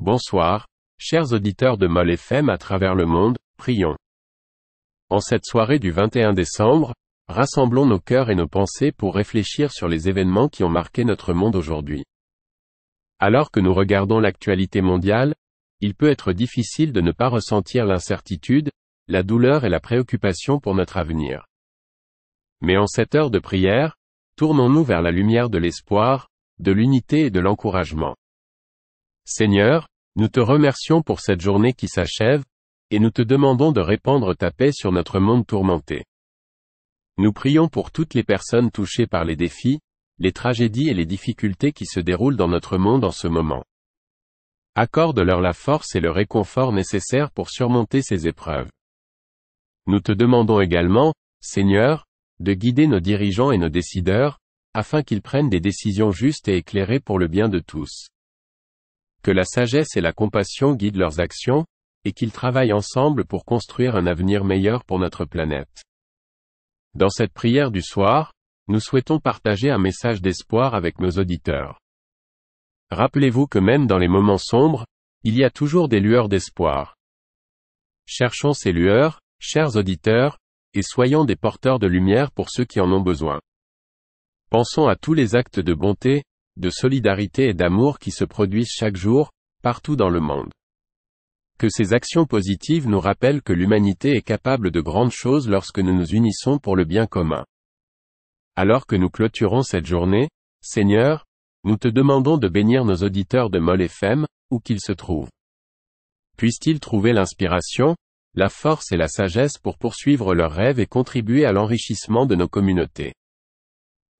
Bonsoir, chers auditeurs de Mol FM à travers le monde, prions. En cette soirée du 21 décembre, rassemblons nos cœurs et nos pensées pour réfléchir sur les événements qui ont marqué notre monde aujourd'hui. Alors que nous regardons l'actualité mondiale, il peut être difficile de ne pas ressentir l'incertitude, la douleur et la préoccupation pour notre avenir. Mais en cette heure de prière, tournons-nous vers la lumière de l'espoir, de l'unité et de l'encouragement. Seigneur, nous te remercions pour cette journée qui s'achève, et nous te demandons de répandre ta paix sur notre monde tourmenté. Nous prions pour toutes les personnes touchées par les défis, les tragédies et les difficultés qui se déroulent dans notre monde en ce moment. Accorde-leur la force et le réconfort nécessaires pour surmonter ces épreuves. Nous te demandons également, Seigneur, de guider nos dirigeants et nos décideurs, afin qu'ils prennent des décisions justes et éclairées pour le bien de tous que la sagesse et la compassion guident leurs actions, et qu'ils travaillent ensemble pour construire un avenir meilleur pour notre planète. Dans cette prière du soir, nous souhaitons partager un message d'espoir avec nos auditeurs. Rappelez-vous que même dans les moments sombres, il y a toujours des lueurs d'espoir. Cherchons ces lueurs, chers auditeurs, et soyons des porteurs de lumière pour ceux qui en ont besoin. Pensons à tous les actes de bonté, de solidarité et d'amour qui se produisent chaque jour, partout dans le monde. Que ces actions positives nous rappellent que l'humanité est capable de grandes choses lorsque nous nous unissons pour le bien commun. Alors que nous clôturons cette journée, Seigneur, nous te demandons de bénir nos auditeurs de Mol FM, où qu'ils se trouvent. Puissent-ils trouver l'inspiration, la force et la sagesse pour poursuivre leurs rêves et contribuer à l'enrichissement de nos communautés.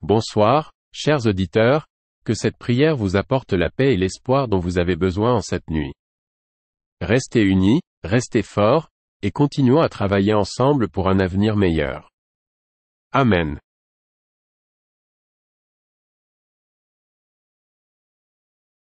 Bonsoir, chers auditeurs, que cette prière vous apporte la paix et l'espoir dont vous avez besoin en cette nuit. Restez unis, restez forts, et continuons à travailler ensemble pour un avenir meilleur. Amen.